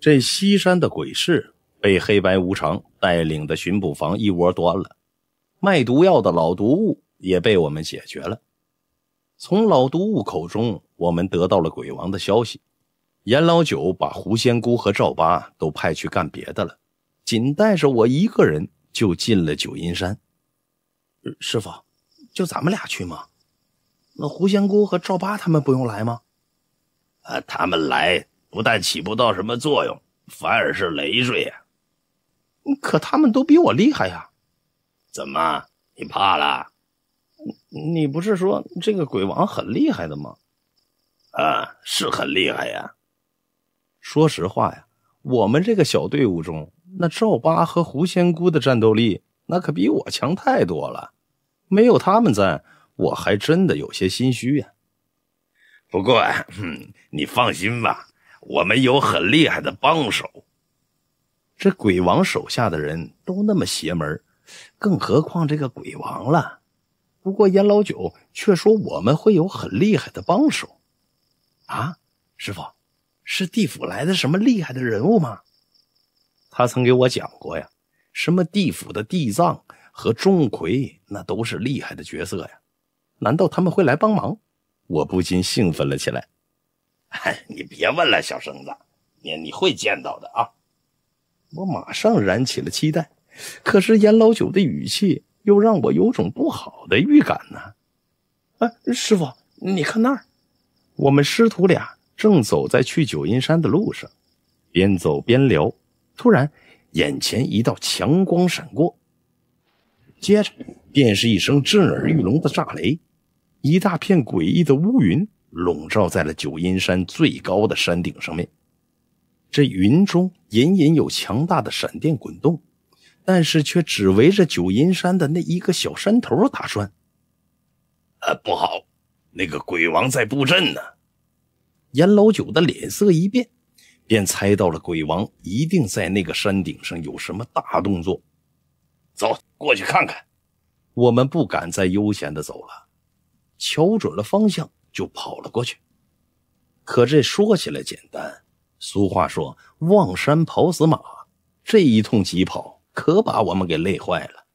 这西山的鬼市被黑白无常带领的巡捕房一窝端了，卖毒药的老毒物也被我们解决了。从老毒物口中，我们得到了鬼王的消息。严老九把胡仙姑和赵八都派去干别的了，仅带着我一个人就进了九阴山。师傅，就咱们俩去吗？那胡仙姑和赵八他们不用来吗？啊，他们来。不但起不到什么作用，反而是累赘呀！可他们都比我厉害呀！怎么，你怕了？你不是说这个鬼王很厉害的吗？啊，是很厉害呀！说实话呀，我们这个小队伍中，那赵八和狐仙姑的战斗力，那可比我强太多了。没有他们在，我还真的有些心虚呀。不过，你放心吧。我们有很厉害的帮手，这鬼王手下的人都那么邪门，更何况这个鬼王了。不过严老九却说我们会有很厉害的帮手，啊，师傅，是地府来的什么厉害的人物吗？他曾给我讲过呀，什么地府的地藏和钟馗，那都是厉害的角色呀。难道他们会来帮忙？我不禁兴奋了起来。你别问了，小生子，你你会见到的啊！我马上燃起了期待，可是严老九的语气又让我有种不好的预感呢。哎，师傅，你看那儿！我们师徒俩正走在去九阴山的路上，边走边聊，突然眼前一道强光闪过，接着便是一声震耳欲聋的炸雷，一大片诡异的乌云。笼罩在了九阴山最高的山顶上面。这云中隐隐有强大的闪电滚动，但是却只围着九阴山的那一个小山头打转。啊，不好！那个鬼王在布阵呢。严老九的脸色一变，便猜到了鬼王一定在那个山顶上有什么大动作。走，过去看看。我们不敢再悠闲的走了，瞧准了方向。就跑了过去，可这说起来简单。俗话说“望山跑死马”，这一通疾跑可把我们给累坏了。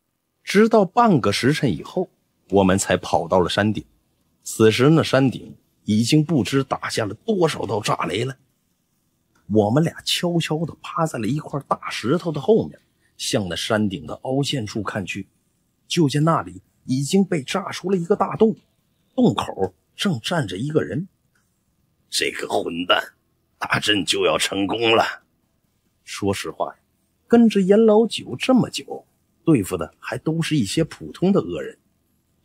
直到半个时辰以后，我们才跑到了山顶。此时呢，山顶已经不知打下了多少道炸雷了。我们俩悄悄的趴在了一块大石头的后面，向那山顶的凹陷处看去，就见那里已经被炸出了一个大洞，洞口。正站着一个人，这个混蛋，大阵就要成功了。说实话呀，跟着严老九这么久，对付的还都是一些普通的恶人，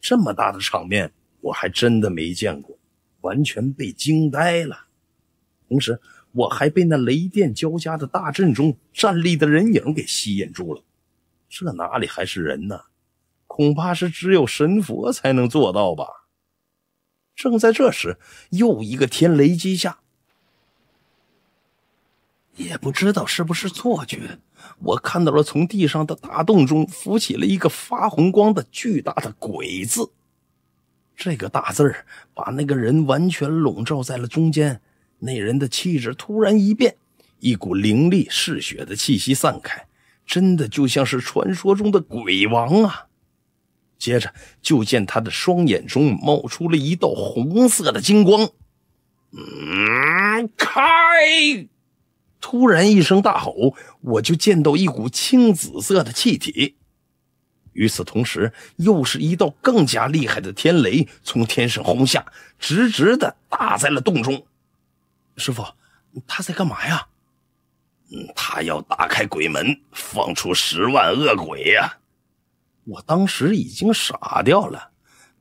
这么大的场面我还真的没见过，完全被惊呆了。同时，我还被那雷电交加的大阵中站立的人影给吸引住了。这哪里还是人呢？恐怕是只有神佛才能做到吧。正在这时，又一个天雷击下。也不知道是不是错觉，我看到了从地上的大洞中浮起了一个发红光的巨大的鬼字。这个大字儿把那个人完全笼罩在了中间。那人的气质突然一变，一股凌厉嗜血的气息散开，真的就像是传说中的鬼王啊！接着就见他的双眼中冒出了一道红色的金光，嗯，开！突然一声大吼，我就见到一股青紫色的气体。与此同时，又是一道更加厉害的天雷从天上轰下，直直的打在了洞中。师傅，他在干嘛呀？嗯，他要打开鬼门，放出十万恶鬼呀。我当时已经傻掉了，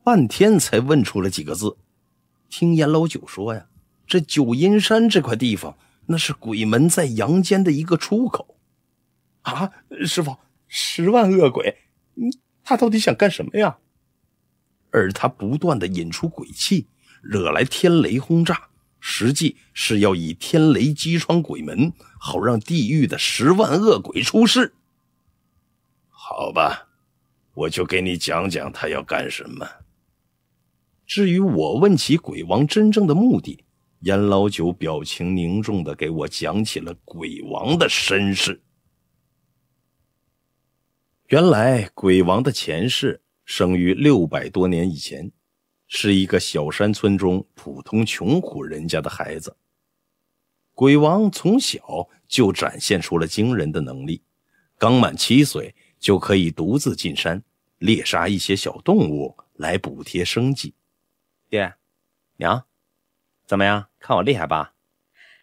半天才问出了几个字。听严老九说呀，这九阴山这块地方，那是鬼门在阳间的一个出口。啊，师傅，十万恶鬼，他到底想干什么呀？而他不断的引出鬼气，惹来天雷轰炸，实际是要以天雷击穿鬼门，好让地狱的十万恶鬼出世。好吧。我就给你讲讲他要干什么。至于我问起鬼王真正的目的，严老九表情凝重的给我讲起了鬼王的身世。原来鬼王的前世生于六百多年以前，是一个小山村中普通穷苦人家的孩子。鬼王从小就展现出了惊人的能力，刚满七岁就可以独自进山。猎杀一些小动物来补贴生计，爹，娘，怎么样？看我厉害吧？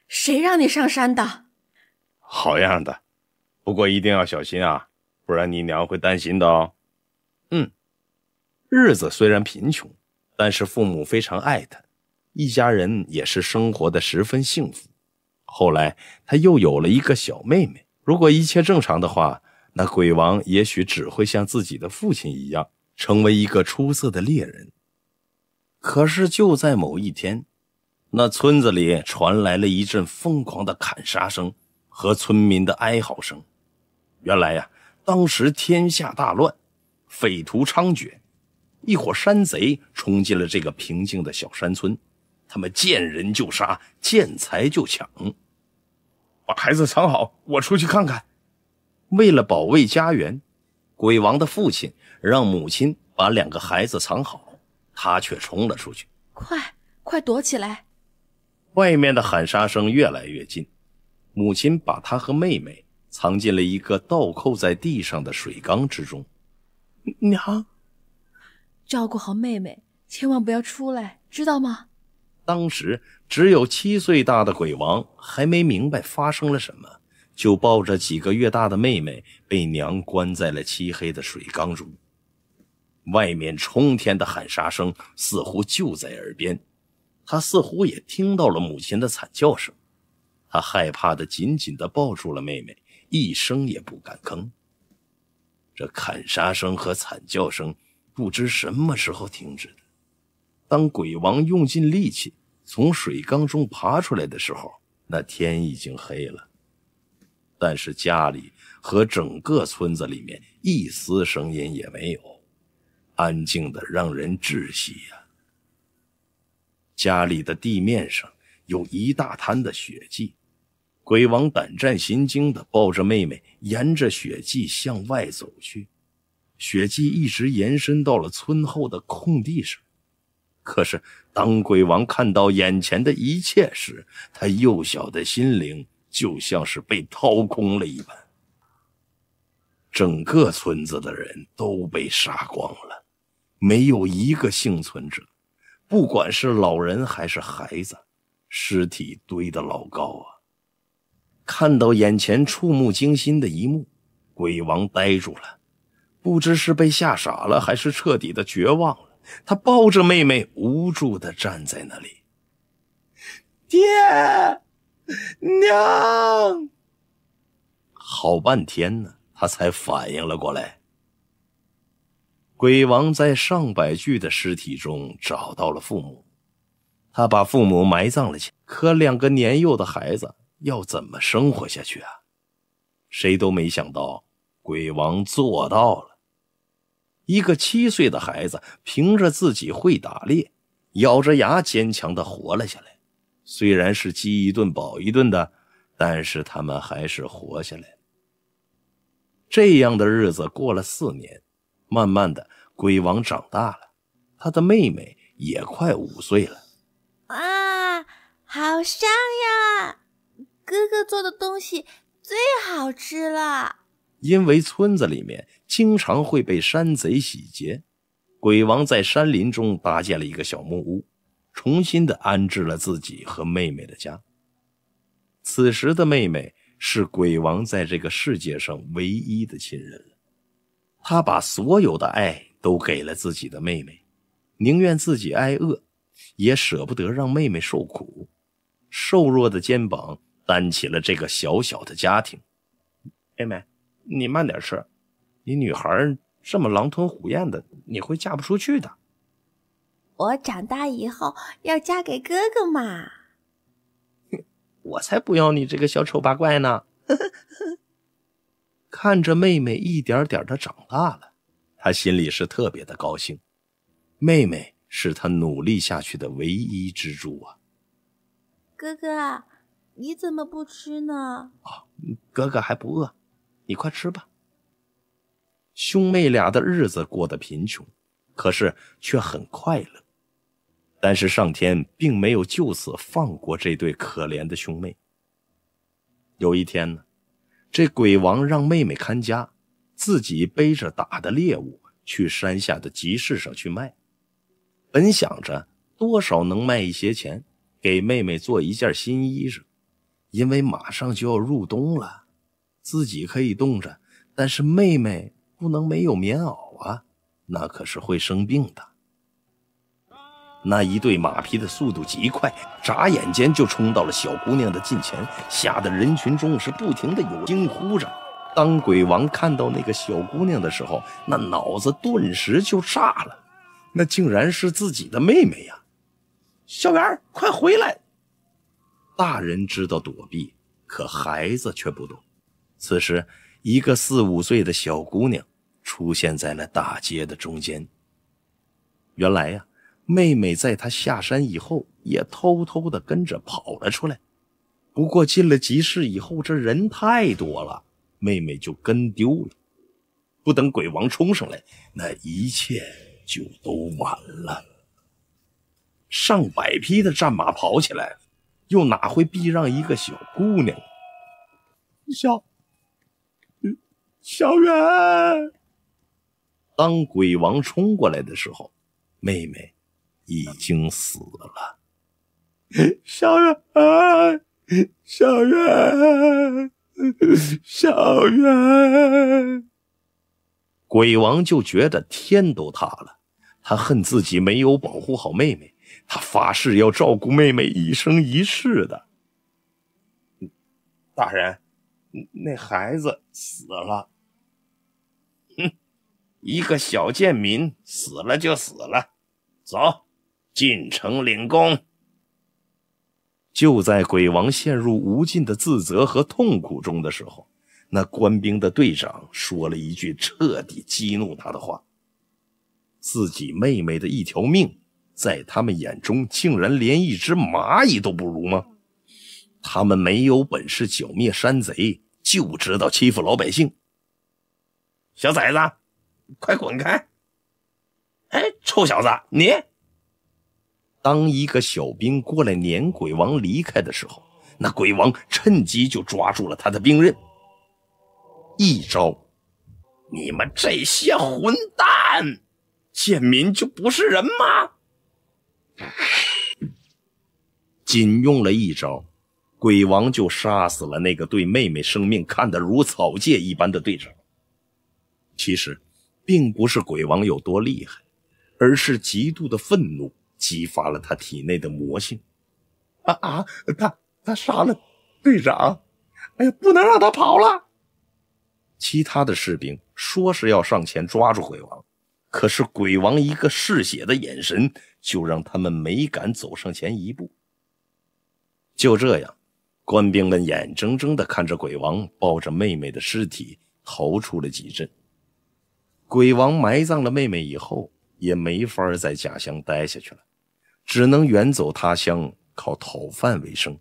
谁让你上山的？好样的！不过一定要小心啊，不然你娘会担心的哦。嗯，日子虽然贫穷，但是父母非常爱他，一家人也是生活的十分幸福。后来他又有了一个小妹妹，如果一切正常的话。那鬼王也许只会像自己的父亲一样，成为一个出色的猎人。可是就在某一天，那村子里传来了一阵疯狂的砍杀声和村民的哀嚎声。原来呀，当时天下大乱，匪徒猖獗，一伙山贼冲进了这个平静的小山村，他们见人就杀，见财就抢。把孩子藏好，我出去看看。为了保卫家园，鬼王的父亲让母亲把两个孩子藏好，他却冲了出去。快，快躲起来！外面的喊杀声越来越近，母亲把他和妹妹藏进了一个倒扣在地上的水缸之中。娘，照顾好妹妹，千万不要出来，知道吗？当时只有七岁大的鬼王还没明白发生了什么。就抱着几个月大的妹妹，被娘关在了漆黑的水缸中。外面冲天的喊杀声似乎就在耳边，他似乎也听到了母亲的惨叫声。他害怕的紧紧地抱住了妹妹，一声也不敢吭。这砍杀声和惨叫声不知什么时候停止的。当鬼王用尽力气从水缸中爬出来的时候，那天已经黑了。但是家里和整个村子里面一丝声音也没有，安静的让人窒息呀。家里的地面上有一大滩的血迹，鬼王胆战心惊的抱着妹妹，沿着血迹向外走去。血迹一直延伸到了村后的空地上。可是当鬼王看到眼前的一切时，他幼小的心灵。就像是被掏空了一般，整个村子的人都被杀光了，没有一个幸存者。不管是老人还是孩子，尸体堆得老高啊！看到眼前触目惊心的一幕，鬼王呆住了，不知是被吓傻了，还是彻底的绝望了。他抱着妹妹，无助的站在那里，爹。娘，好半天呢，他才反应了过来。鬼王在上百具的尸体中找到了父母，他把父母埋葬了去。可两个年幼的孩子要怎么生活下去啊？谁都没想到，鬼王做到了。一个七岁的孩子，凭着自己会打猎，咬着牙坚强的活了下来。虽然是饥一顿饱一顿的，但是他们还是活下来。这样的日子过了四年，慢慢的，鬼王长大了，他的妹妹也快五岁了。哇，好香呀！哥哥做的东西最好吃了。因为村子里面经常会被山贼洗劫，鬼王在山林中搭建了一个小木屋。重新的安置了自己和妹妹的家。此时的妹妹是鬼王在这个世界上唯一的亲人了。他把所有的爱都给了自己的妹妹，宁愿自己挨饿，也舍不得让妹妹受苦。瘦弱的肩膀担起了这个小小的家庭。妹妹，你慢点吃，你女孩这么狼吞虎咽的，你会嫁不出去的。我长大以后要嫁给哥哥嘛！我才不要你这个小丑八怪呢！看着妹妹一点点的长大了，他心里是特别的高兴。妹妹是他努力下去的唯一支柱啊！哥哥，你怎么不吃呢？啊，哥哥还不饿，你快吃吧。兄妹俩的日子过得贫穷，可是却很快乐。但是上天并没有就此放过这对可怜的兄妹。有一天呢，这鬼王让妹妹看家，自己背着打的猎物去山下的集市上去卖。本想着多少能卖一些钱，给妹妹做一件新衣裳，因为马上就要入冬了，自己可以冻着，但是妹妹不能没有棉袄啊，那可是会生病的。那一对马匹的速度极快，眨眼间就冲到了小姑娘的近前，吓得人群中是不停的有惊呼着。当鬼王看到那个小姑娘的时候，那脑子顿时就炸了，那竟然是自己的妹妹呀！小圆，快回来！大人知道躲避，可孩子却不懂。此时，一个四五岁的小姑娘出现在了大街的中间。原来呀。妹妹在他下山以后，也偷偷的跟着跑了出来。不过进了集市以后，这人太多了，妹妹就跟丢了。不等鬼王冲上来，那一切就都晚了。上百匹的战马跑起来，又哪会避让一个小姑娘？小，小远。当鬼王冲过来的时候，妹妹。已经死了，小月，小月，小月。鬼王就觉得天都塌了，他恨自己没有保护好妹妹，他发誓要照顾妹妹一生一世的。大人，那孩子死了。哼，一个小贱民死了就死了，走。进城领功。就在鬼王陷入无尽的自责和痛苦中的时候，那官兵的队长说了一句彻底激怒他的话：“自己妹妹的一条命，在他们眼中竟然连一只蚂蚁都不如吗？他们没有本事剿灭山贼，就知道欺负老百姓。小崽子，快滚开！哎，臭小子，你！”当一个小兵过来撵鬼王离开的时候，那鬼王趁机就抓住了他的兵刃，一招！你们这些混蛋，贱民就不是人吗？仅用了一招，鬼王就杀死了那个对妹妹生命看得如草芥一般的队长。其实，并不是鬼王有多厉害，而是极度的愤怒。激发了他体内的魔性！啊啊！他他杀了队长！哎呀，不能让他跑了！其他的士兵说是要上前抓住鬼王，可是鬼王一个嗜血的眼神，就让他们没敢走上前一步。就这样，官兵们眼睁睁地看着鬼王抱着妹妹的尸体逃出了集镇。鬼王埋葬了妹妹以后，也没法在家乡待下去了。只能远走他乡，靠讨饭为生。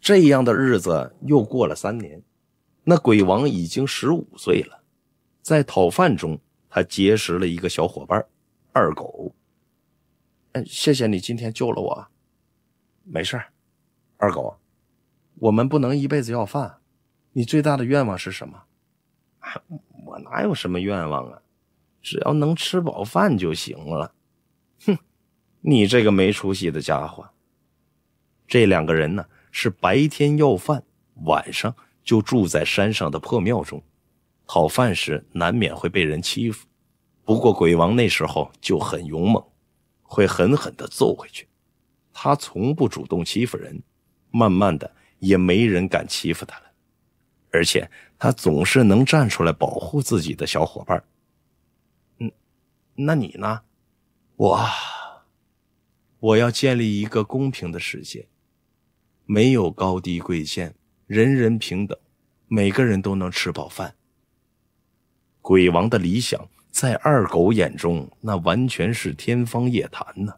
这样的日子又过了三年，那鬼王已经十五岁了。在讨饭中，他结识了一个小伙伴，二狗。哎，谢谢你今天救了我。没事二狗，我们不能一辈子要饭。你最大的愿望是什么？我哪有什么愿望啊，只要能吃饱饭就行了。你这个没出息的家伙！这两个人呢，是白天要饭，晚上就住在山上的破庙中。讨饭时难免会被人欺负，不过鬼王那时候就很勇猛，会狠狠的揍回去。他从不主动欺负人，慢慢的也没人敢欺负他了。而且他总是能站出来保护自己的小伙伴。嗯，那你呢？我。我要建立一个公平的世界，没有高低贵贱，人人平等，每个人都能吃饱饭。鬼王的理想在二狗眼中，那完全是天方夜谭呢。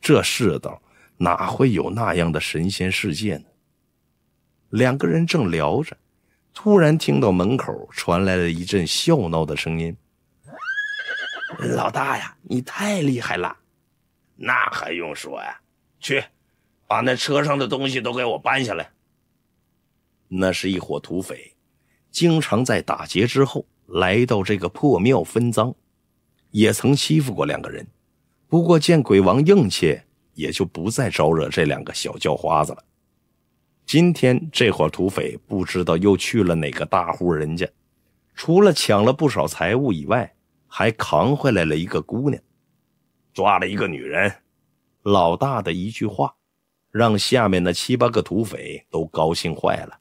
这世道哪会有那样的神仙世界呢？两个人正聊着，突然听到门口传来了一阵笑闹的声音：“老大呀，你太厉害了！”那还用说呀！去，把那车上的东西都给我搬下来。那是一伙土匪，经常在打劫之后来到这个破庙分赃，也曾欺负过两个人。不过见鬼王硬气，也就不再招惹这两个小叫花子了。今天这伙土匪不知道又去了哪个大户人家，除了抢了不少财物以外，还扛回来了一个姑娘。抓了一个女人，老大的一句话，让下面那七八个土匪都高兴坏了，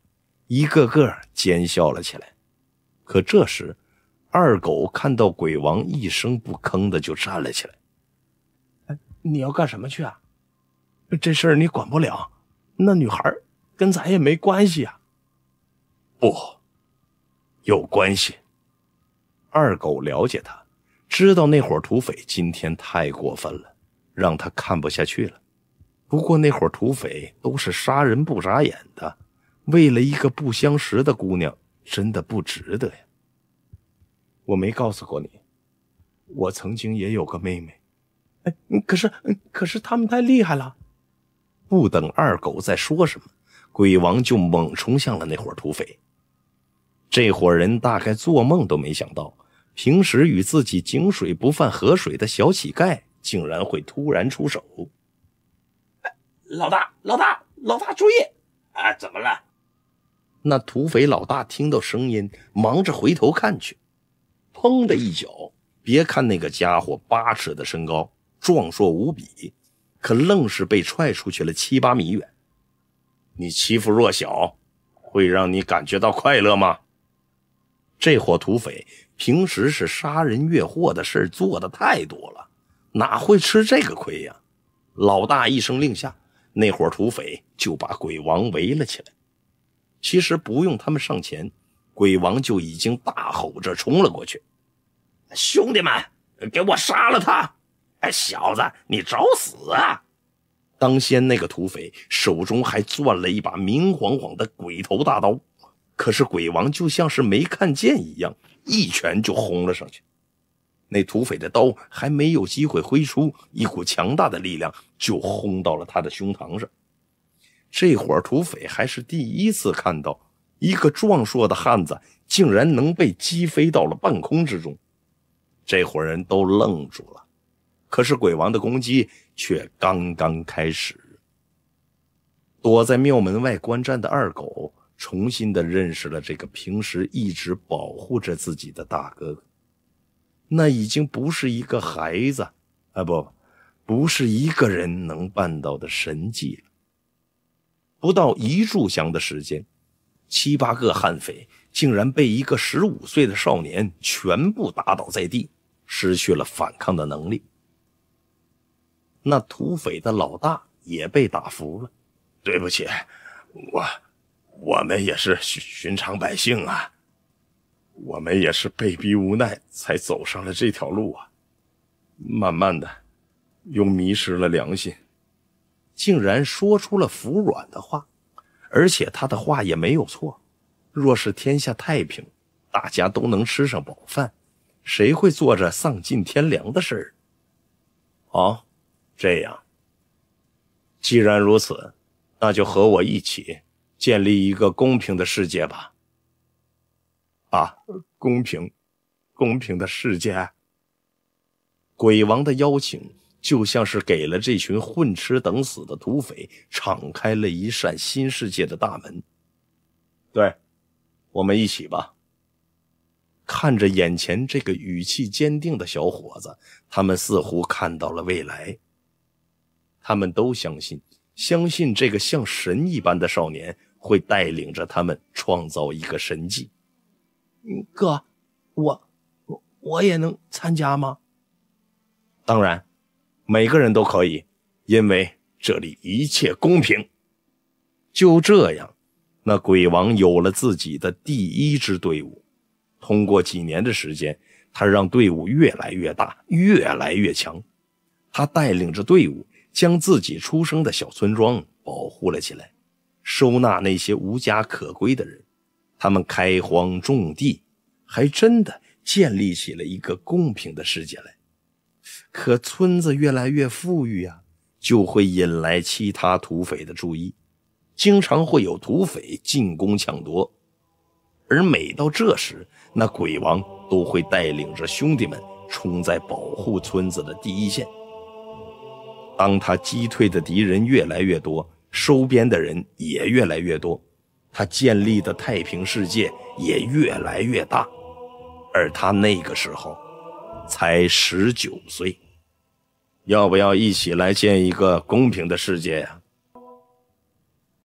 一个个奸笑了起来。可这时，二狗看到鬼王一声不吭的就站了起来，“你要干什么去啊？这事儿你管不了，那女孩跟咱也没关系啊。”“不，有关系。”二狗了解他。知道那伙土匪今天太过分了，让他看不下去了。不过那伙土匪都是杀人不眨眼的，为了一个不相识的姑娘，真的不值得呀。我没告诉过你，我曾经也有个妹妹。哎，可是可是他们太厉害了。不等二狗再说什么，鬼王就猛冲向了那伙土匪。这伙人大概做梦都没想到。平时与自己井水不犯河水的小乞丐，竟然会突然出手！老大，老大，老大注意！啊，怎么了？那土匪老大听到声音，忙着回头看去，砰的一脚！别看那个家伙八尺的身高，壮硕无比，可愣是被踹出去了七八米远。你欺负弱小，会让你感觉到快乐吗？这伙土匪平时是杀人越货的事做的太多了，哪会吃这个亏呀？老大一声令下，那伙土匪就把鬼王围了起来。其实不用他们上前，鬼王就已经大吼着冲了过去：“兄弟们，给我杀了他！哎，小子，你找死啊！”当先那个土匪手中还攥了一把明晃晃的鬼头大刀。可是鬼王就像是没看见一样，一拳就轰了上去。那土匪的刀还没有机会挥出，一股强大的力量就轰到了他的胸膛上。这伙土匪还是第一次看到一个壮硕的汉子竟然能被击飞到了半空之中。这伙人都愣住了。可是鬼王的攻击却刚刚开始。躲在庙门外观战的二狗。重新的认识了这个平时一直保护着自己的大哥哥，那已经不是一个孩子啊，不，不是一个人能办到的神迹了。不到一炷香的时间，七八个悍匪竟然被一个十五岁的少年全部打倒在地，失去了反抗的能力。那土匪的老大也被打服了。对不起，我。我们也是寻寻常百姓啊，我们也是被逼无奈才走上了这条路啊。慢慢的，又迷失了良心，竟然说出了服软的话。而且他的话也没有错。若是天下太平，大家都能吃上饱饭，谁会做着丧尽天良的事儿？哦，这样，既然如此，那就和我一起。建立一个公平的世界吧，啊，公平，公平的世界。鬼王的邀请就像是给了这群混吃等死的土匪敞开了一扇新世界的大门。对，我们一起吧。看着眼前这个语气坚定的小伙子，他们似乎看到了未来。他们都相信，相信这个像神一般的少年。会带领着他们创造一个神迹。哥，我我我也能参加吗？当然，每个人都可以，因为这里一切公平。就这样，那鬼王有了自己的第一支队伍。通过几年的时间，他让队伍越来越大，越来越强。他带领着队伍，将自己出生的小村庄保护了起来。收纳那些无家可归的人，他们开荒种地，还真的建立起了一个公平的世界来。可村子越来越富裕啊，就会引来其他土匪的注意，经常会有土匪进攻抢夺。而每到这时，那鬼王都会带领着兄弟们冲在保护村子的第一线。当他击退的敌人越来越多。收编的人也越来越多，他建立的太平世界也越来越大，而他那个时候才十九岁，要不要一起来建一个公平的世界呀？